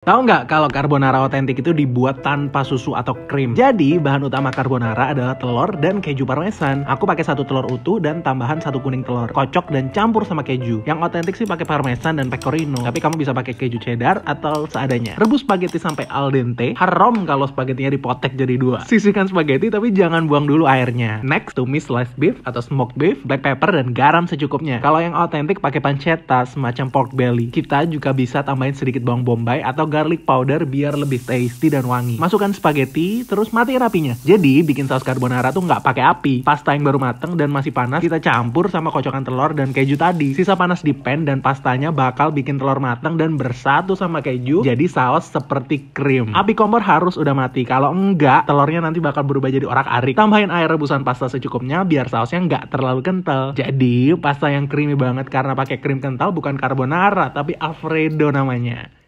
Tahu nggak kalau carbonara otentik itu dibuat tanpa susu atau krim? Jadi, bahan utama carbonara adalah telur dan keju parmesan. Aku pakai satu telur utuh dan tambahan satu kuning telur. Kocok dan campur sama keju. Yang otentik sih pakai parmesan dan pecorino. Tapi kamu bisa pakai keju cheddar atau seadanya. Rebus spaghetti sampai al dente. Haram kalau spagettinya dipotek jadi dua. Sisihkan spaghetti tapi jangan buang dulu airnya. Next, tumis sliced beef atau smoked beef, black pepper, dan garam secukupnya. Kalau yang otentik pakai pancetta semacam pork belly. Kita juga bisa tambahin sedikit bawang bombay atau garlic powder biar lebih tasty dan wangi. Masukkan spaghetti, terus mati apinya. Jadi bikin saus carbonara tuh nggak pakai api. Pasta yang baru mateng dan masih panas kita campur sama kocokan telur dan keju tadi. Sisa panas di pan dan pastanya bakal bikin telur mateng dan bersatu sama keju jadi saus seperti krim. Api kompor harus udah mati. Kalau enggak, telurnya nanti bakal berubah jadi orak-arik. Tambahin air rebusan pasta secukupnya biar sausnya nggak terlalu kental. Jadi pasta yang creamy banget karena pakai krim kental bukan carbonara tapi alfredo namanya.